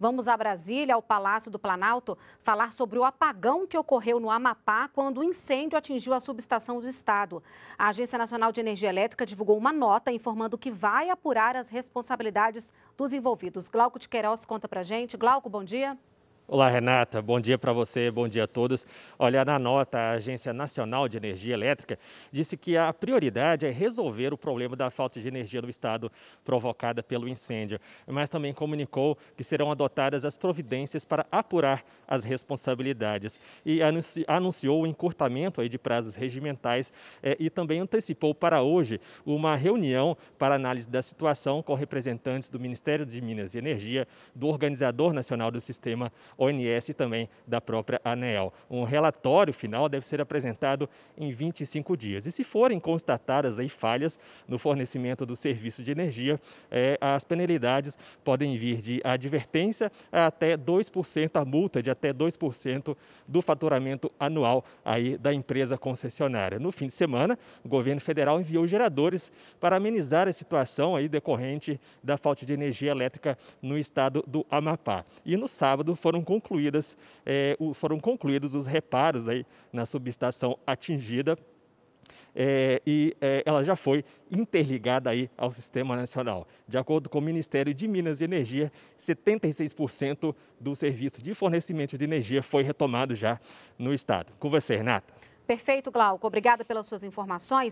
Vamos a Brasília, ao Palácio do Planalto, falar sobre o apagão que ocorreu no Amapá quando o incêndio atingiu a subestação do Estado. A Agência Nacional de Energia Elétrica divulgou uma nota informando que vai apurar as responsabilidades dos envolvidos. Glauco de Queiroz conta pra gente. Glauco, bom dia. Olá, Renata. Bom dia para você, bom dia a todos. Olha, na nota, a Agência Nacional de Energia Elétrica disse que a prioridade é resolver o problema da falta de energia no estado provocada pelo incêndio, mas também comunicou que serão adotadas as providências para apurar as responsabilidades e anunciou o encurtamento aí de prazos regimentais eh, e também antecipou para hoje uma reunião para análise da situação com representantes do Ministério de Minas e Energia, do Organizador Nacional do Sistema ONS e também da própria ANEEL. Um relatório final deve ser apresentado em 25 dias. E se forem constatadas aí falhas no fornecimento do serviço de energia, é, as penalidades podem vir de advertência a até 2%, a multa de até 2% do faturamento anual aí da empresa concessionária. No fim de semana, o governo federal enviou geradores para amenizar a situação aí decorrente da falta de energia elétrica no estado do Amapá. E no sábado foram concluídas, é, foram concluídos os reparos aí na subestação atingida é, e é, ela já foi interligada aí ao sistema nacional. De acordo com o Ministério de Minas e Energia, 76% do serviço de fornecimento de energia foi retomado já no estado. Com você, Renata. Perfeito, Glauco. Obrigada pelas suas informações.